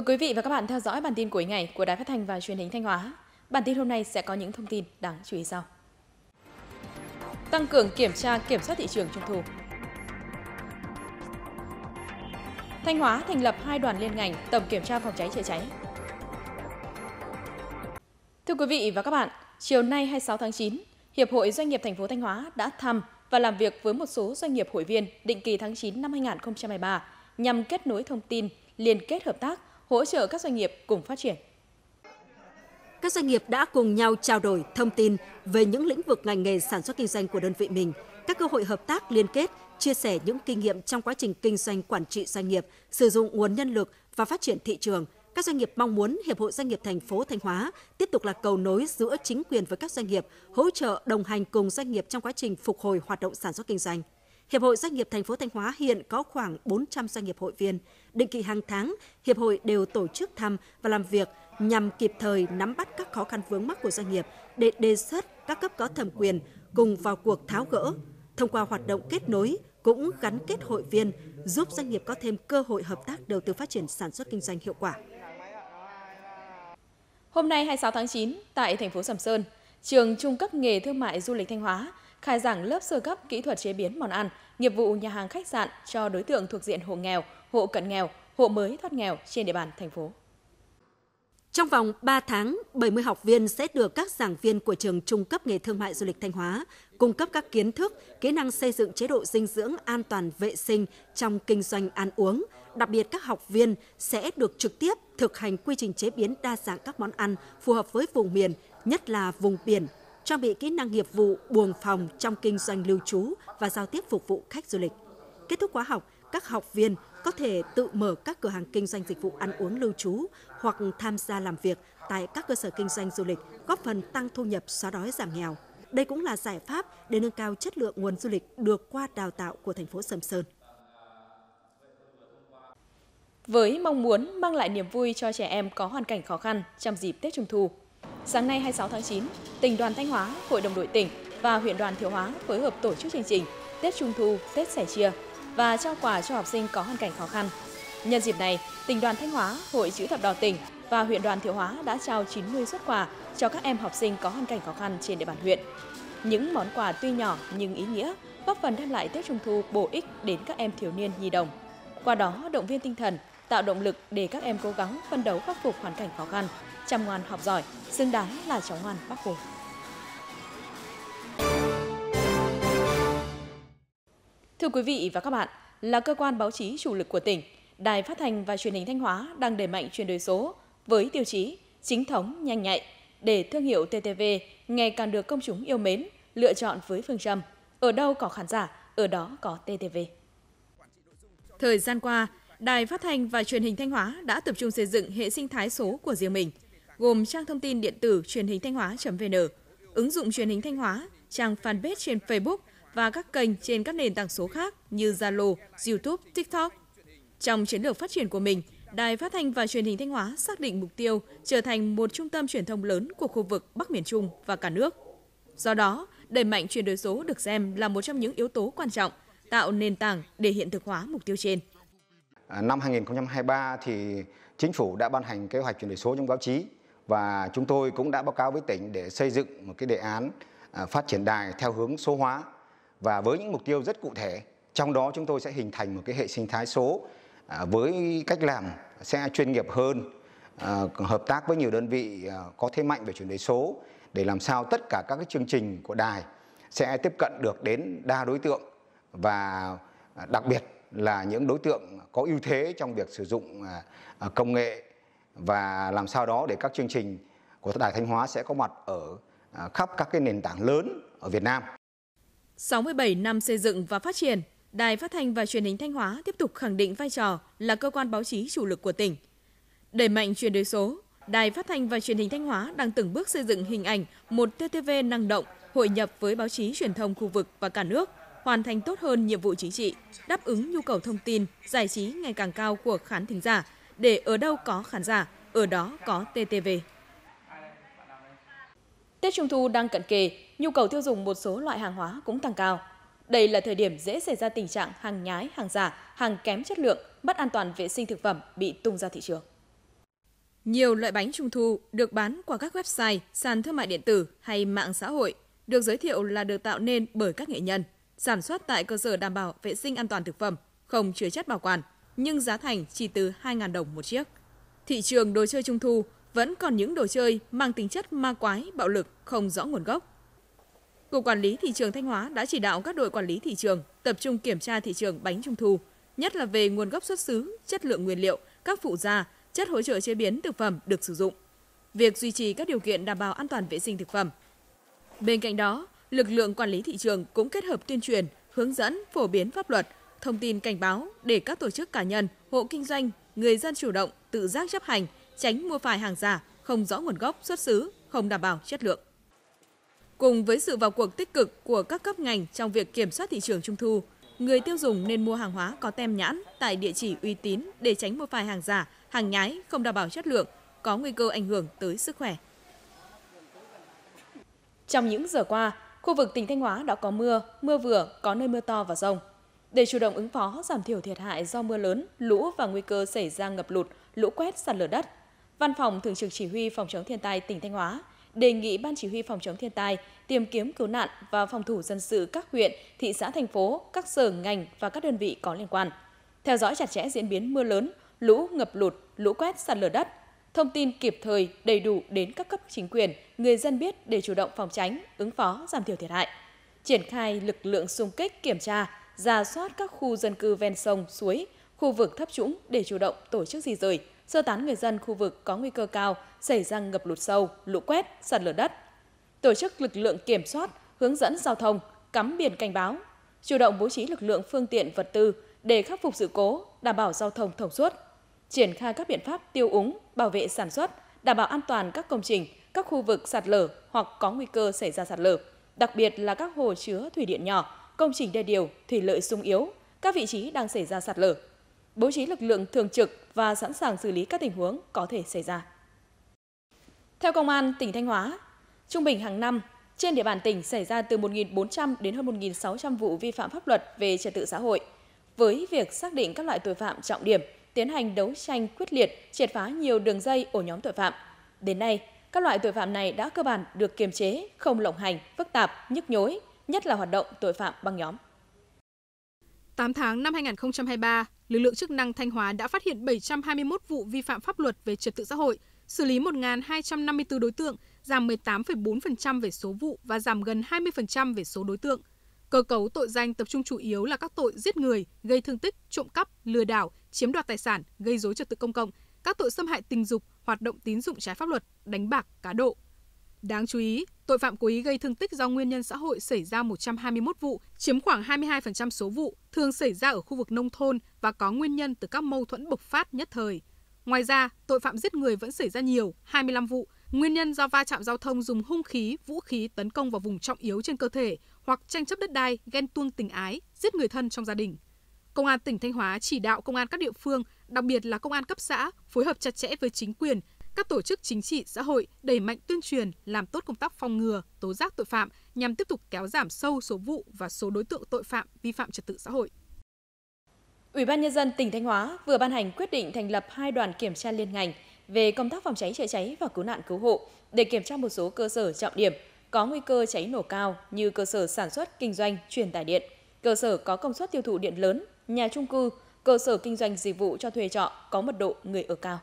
Mời quý vị và các bạn theo dõi bản tin cuối ngày của Đài Phát thanh và Truyền hình Thanh Hóa. Bản tin hôm nay sẽ có những thông tin đáng chú ý sau. Tăng cường kiểm tra kiểm soát thị trường trung thu. Thanh Hóa thành lập hai đoàn liên ngành tổng kiểm tra phòng cháy chữa cháy. Thưa quý vị và các bạn, chiều nay 26 tháng 9, Hiệp hội Doanh nghiệp thành phố Thanh Hóa đã thăm và làm việc với một số doanh nghiệp hội viên định kỳ tháng 9 năm 2023 nhằm kết nối thông tin, liên kết hợp tác hỗ trợ các doanh nghiệp cùng phát triển. Các doanh nghiệp đã cùng nhau trao đổi thông tin về những lĩnh vực ngành nghề sản xuất kinh doanh của đơn vị mình, các cơ hội hợp tác liên kết, chia sẻ những kinh nghiệm trong quá trình kinh doanh quản trị doanh nghiệp, sử dụng nguồn nhân lực và phát triển thị trường. Các doanh nghiệp mong muốn Hiệp hội Doanh nghiệp thành phố Thanh Hóa tiếp tục là cầu nối giữa chính quyền với các doanh nghiệp, hỗ trợ đồng hành cùng doanh nghiệp trong quá trình phục hồi hoạt động sản xuất kinh doanh. Hiệp hội Doanh nghiệp thành phố Thanh Hóa hiện có khoảng 400 doanh nghiệp hội viên. Định kỳ hàng tháng, hiệp hội đều tổ chức thăm và làm việc nhằm kịp thời nắm bắt các khó khăn vướng mắc của doanh nghiệp để đề xuất các cấp có thẩm quyền cùng vào cuộc tháo gỡ. Thông qua hoạt động kết nối cũng gắn kết hội viên, giúp doanh nghiệp có thêm cơ hội hợp tác đầu tư phát triển sản xuất kinh doanh hiệu quả. Hôm nay 26 tháng 9 tại thành phố Sầm Sơn, trường Trung cấp nghề Thương mại Du lịch Thanh Hóa khai giảng lớp sơ cấp kỹ thuật chế biến món ăn, nghiệp vụ nhà hàng khách sạn cho đối tượng thuộc diện hộ nghèo, hộ cận nghèo, hộ mới thoát nghèo trên địa bàn thành phố. Trong vòng 3 tháng, 70 học viên sẽ được các giảng viên của trường Trung cấp nghề thương mại du lịch Thanh Hóa cung cấp các kiến thức, kỹ năng xây dựng chế độ dinh dưỡng an toàn vệ sinh trong kinh doanh ăn uống. Đặc biệt các học viên sẽ được trực tiếp thực hành quy trình chế biến đa dạng các món ăn phù hợp với vùng miền, nhất là vùng biển, trang bị kỹ năng nghiệp vụ, buồng phòng trong kinh doanh lưu trú và giao tiếp phục vụ khách du lịch. Kết thúc khóa học, các học viên có thể tự mở các cửa hàng kinh doanh dịch vụ ăn uống lưu trú hoặc tham gia làm việc tại các cơ sở kinh doanh du lịch, góp phần tăng thu nhập xóa đói giảm nghèo. Đây cũng là giải pháp để nâng cao chất lượng nguồn du lịch được qua đào tạo của thành phố Sầm Sơn. Với mong muốn mang lại niềm vui cho trẻ em có hoàn cảnh khó khăn trong dịp Tết Trung thu, Sáng nay 26 tháng 9, tỉnh đoàn Thanh Hóa, Hội đồng đội tỉnh và huyện đoàn Thiệu Hóa phối hợp tổ chức chương trình Tết Trung thu, Tết sẻ chia và trao quà cho học sinh có hoàn cảnh khó khăn. Nhân dịp này, tỉnh đoàn Thanh Hóa, Hội chữ thập đỏ tỉnh và huyện đoàn Thiệu Hóa đã trao 90 xuất quà cho các em học sinh có hoàn cảnh khó khăn trên địa bàn huyện. Những món quà tuy nhỏ nhưng ý nghĩa, góp phần đem lại Tết Trung thu bổ ích đến các em thiếu niên nhi đồng. Qua đó động viên tinh thần, tạo động lực để các em cố gắng phân đấu khắc phục hoàn cảnh khó khăn, chăm ngoan học giỏi, xứng đáng là cháu ngoan Bác Hồ. Thưa quý vị và các bạn, là cơ quan báo chí chủ lực của tỉnh, Đài Phát thanh và Truyền hình Thanh Hóa đang đẩy mạnh chuyển đổi số với tiêu chí chính thống, nhanh nhạy để thương hiệu TTV ngày càng được công chúng yêu mến, lựa chọn với phương châm ở đâu có khán giả, ở đó có TTV. Thời gian qua, Đài Phát thanh và Truyền hình Thanh Hóa đã tập trung xây dựng hệ sinh thái số của riêng mình, gồm trang thông tin điện tử truyền hình thanh hóa.vn, ứng dụng truyền hình Thanh Hóa, trang fanpage trên Facebook và các kênh trên các nền tảng số khác như Zalo, YouTube, TikTok. Trong chiến lược phát triển của mình, Đài Phát thanh và Truyền hình Thanh Hóa xác định mục tiêu trở thành một trung tâm truyền thông lớn của khu vực Bắc miền Trung và cả nước. Do đó, đẩy mạnh chuyển đổi số được xem là một trong những yếu tố quan trọng tạo nền tảng để hiện thực hóa mục tiêu trên. À, năm 2023 thì chính phủ đã ban hành kế hoạch chuyển đổi số trong báo chí và chúng tôi cũng đã báo cáo với tỉnh để xây dựng một cái đề án à, phát triển đài theo hướng số hóa và với những mục tiêu rất cụ thể trong đó chúng tôi sẽ hình thành một cái hệ sinh thái số à, với cách làm sẽ chuyên nghiệp hơn hợp tác với nhiều đơn vị có thế mạnh về chuyển đổi số để làm sao tất cả các cái chương trình của đài sẽ tiếp cận được đến đa đối tượng và đặc biệt là những đối tượng có ưu thế trong việc sử dụng à, à, công nghệ và làm sao đó để các chương trình của Đài Thanh Hóa sẽ có mặt ở à, khắp các cái nền tảng lớn ở Việt Nam. 67 năm xây dựng và phát triển, Đài Phát thanh và Truyền hình Thanh Hóa tiếp tục khẳng định vai trò là cơ quan báo chí chủ lực của tỉnh. Đẩy mạnh chuyển đổi số, Đài Phát thanh và Truyền hình Thanh Hóa đang từng bước xây dựng hình ảnh một TTV năng động, hội nhập với báo chí truyền thông khu vực và cả nước hoàn thành tốt hơn nhiệm vụ chính trị, đáp ứng nhu cầu thông tin, giải trí ngày càng cao của khán thính giả, để ở đâu có khán giả, ở đó có TTV. Tết Trung thu đang cận kề, nhu cầu tiêu dùng một số loại hàng hóa cũng tăng cao. Đây là thời điểm dễ xảy ra tình trạng hàng nhái, hàng giả, hàng kém chất lượng, mất an toàn vệ sinh thực phẩm bị tung ra thị trường. Nhiều loại bánh trung thu được bán qua các website, sàn thương mại điện tử hay mạng xã hội được giới thiệu là được tạo nên bởi các nghệ nhân – sản xuất tại cơ sở đảm bảo vệ sinh an toàn thực phẩm, không chứa chất bảo quản, nhưng giá thành chỉ từ 2.000 đồng một chiếc. Thị trường đồ chơi trung thu vẫn còn những đồ chơi mang tính chất ma quái, bạo lực, không rõ nguồn gốc. Cục Quản lý Thị trường Thanh Hóa đã chỉ đạo các đội quản lý thị trường tập trung kiểm tra thị trường bánh trung thu, nhất là về nguồn gốc xuất xứ, chất lượng nguyên liệu, các phụ gia, chất hỗ trợ chế biến thực phẩm được sử dụng. Việc duy trì các điều kiện đảm bảo an toàn vệ sinh thực phẩm. Bên cạnh đó, lực lượng quản lý thị trường cũng kết hợp tuyên truyền, hướng dẫn, phổ biến pháp luật, thông tin cảnh báo để các tổ chức cá nhân, hộ kinh doanh, người dân chủ động, tự giác chấp hành, tránh mua phải hàng giả, không rõ nguồn gốc, xuất xứ, không đảm bảo chất lượng. Cùng với sự vào cuộc tích cực của các cấp ngành trong việc kiểm soát thị trường trung thu, người tiêu dùng nên mua hàng hóa có tem nhãn tại địa chỉ uy tín để tránh mua phải hàng giả, hàng nhái không đảm bảo chất lượng, có nguy cơ ảnh hưởng tới sức khỏe. Trong những giờ qua, Khu vực tỉnh Thanh Hóa đã có mưa, mưa vừa, có nơi mưa to và rông. Để chủ động ứng phó, giảm thiểu thiệt hại do mưa lớn, lũ và nguy cơ xảy ra ngập lụt, lũ quét sạt lở đất, Văn phòng Thường trực Chỉ huy Phòng chống thiên tai tỉnh Thanh Hóa đề nghị Ban Chỉ huy Phòng chống thiên tai tìm kiếm cứu nạn và phòng thủ dân sự các huyện, thị xã, thành phố, các sở ngành và các đơn vị có liên quan. Theo dõi chặt chẽ diễn biến mưa lớn, lũ, ngập lụt, lũ quét, sạt lở đất, thông tin kịp thời, đầy đủ đến các cấp chính quyền, người dân biết để chủ động phòng tránh, ứng phó, giảm thiểu thiệt hại. Triển khai lực lượng xung kích kiểm tra, ra soát các khu dân cư ven sông, suối, khu vực thấp trũng để chủ động tổ chức di rời, sơ tán người dân khu vực có nguy cơ cao xảy ra ngập lụt sâu, lũ quét, sạt lở đất. Tổ chức lực lượng kiểm soát, hướng dẫn giao thông, cắm biển cảnh báo, chủ động bố trí lực lượng phương tiện vật tư để khắc phục sự cố, đảm bảo giao thông thông suốt, triển khai các biện pháp tiêu úng, bảo vệ sản xuất, đảm bảo an toàn các công trình, các khu vực sạt lở hoặc có nguy cơ xảy ra sạt lở, đặc biệt là các hồ chứa thủy điện nhỏ, công trình đê điều, thủy lợi sung yếu, các vị trí đang xảy ra sạt lở. Bố trí lực lượng thường trực và sẵn sàng xử lý các tình huống có thể xảy ra. Theo Công an tỉnh Thanh Hóa, trung bình hàng năm, trên địa bàn tỉnh xảy ra từ 1.400 đến hơn 1.600 vụ vi phạm pháp luật về trật tự xã hội. Với việc xác định các loại tội phạm trọng điểm – tiến hành đấu tranh quyết liệt, triệt phá nhiều đường dây ổ nhóm tội phạm. Đến nay, các loại tội phạm này đã cơ bản được kiềm chế, không lộng hành, phức tạp, nhức nhối, nhất là hoạt động tội phạm băng nhóm. 8 tháng năm 2023, lực lượng chức năng Thanh Hóa đã phát hiện 721 vụ vi phạm pháp luật về trật tự xã hội, xử lý 1.254 đối tượng, giảm 18,4% về số vụ và giảm gần 20% về số đối tượng. Cơ cấu tội danh tập trung chủ yếu là các tội giết người, gây thương tích, trộm cắp, lừa đảo, chiếm đoạt tài sản, gây dối trật tự công cộng, các tội xâm hại tình dục, hoạt động tín dụng trái pháp luật, đánh bạc, cá độ. Đáng chú ý, tội phạm cố ý gây thương tích do nguyên nhân xã hội xảy ra 121 vụ, chiếm khoảng 22% số vụ, thường xảy ra ở khu vực nông thôn và có nguyên nhân từ các mâu thuẫn bộc phát nhất thời. Ngoài ra, tội phạm giết người vẫn xảy ra nhiều, 25 vụ, nguyên nhân do va chạm giao thông dùng hung khí, vũ khí tấn công vào vùng trọng yếu trên cơ thể hoặc tranh chấp đất đai, ghen tuông tình ái, giết người thân trong gia đình. Công an tỉnh Thanh Hóa chỉ đạo công an các địa phương, đặc biệt là công an cấp xã, phối hợp chặt chẽ với chính quyền, các tổ chức chính trị xã hội đẩy mạnh tuyên truyền, làm tốt công tác phòng ngừa, tố giác tội phạm nhằm tiếp tục kéo giảm sâu số vụ và số đối tượng tội phạm vi phạm trật tự xã hội. Ủy ban nhân dân tỉnh Thanh Hóa vừa ban hành quyết định thành lập hai đoàn kiểm tra liên ngành về công tác phòng cháy chữa cháy và cứu nạn cứu hộ để kiểm tra một số cơ sở trọng điểm có nguy cơ cháy nổ cao như cơ sở sản xuất kinh doanh truyền tải điện, cơ sở có công suất tiêu thụ điện lớn nhà trung cư, cơ sở kinh doanh dịch vụ cho thuê trọ có mật độ người ở cao.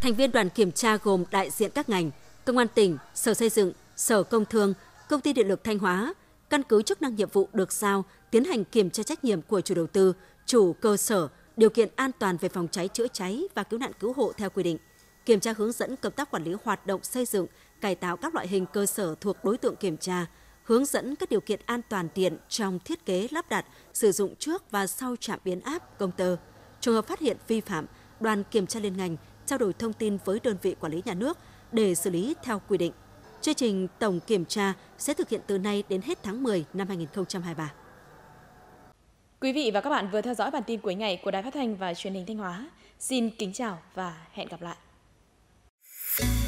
Thành viên đoàn kiểm tra gồm đại diện các ngành, Công an tỉnh, Sở Xây dựng, Sở Công Thương, Công ty Điện lực Thanh Hóa, căn cứ chức năng nhiệm vụ được giao, tiến hành kiểm tra trách nhiệm của chủ đầu tư, chủ cơ sở, điều kiện an toàn về phòng cháy chữa cháy và cứu nạn cứu hộ theo quy định, kiểm tra hướng dẫn công tác quản lý hoạt động xây dựng, cải tạo các loại hình cơ sở thuộc đối tượng kiểm tra, hướng dẫn các điều kiện an toàn điện trong thiết kế lắp đặt, sử dụng trước và sau trạm biến áp, công tơ. Trường hợp phát hiện vi phạm, đoàn kiểm tra liên ngành trao đổi thông tin với đơn vị quản lý nhà nước để xử lý theo quy định. Chương trình tổng kiểm tra sẽ thực hiện từ nay đến hết tháng 10 năm 2023. Quý vị và các bạn vừa theo dõi bản tin cuối ngày của Đài Phát thanh và Truyền hình Thanh Hóa. Xin kính chào và hẹn gặp lại.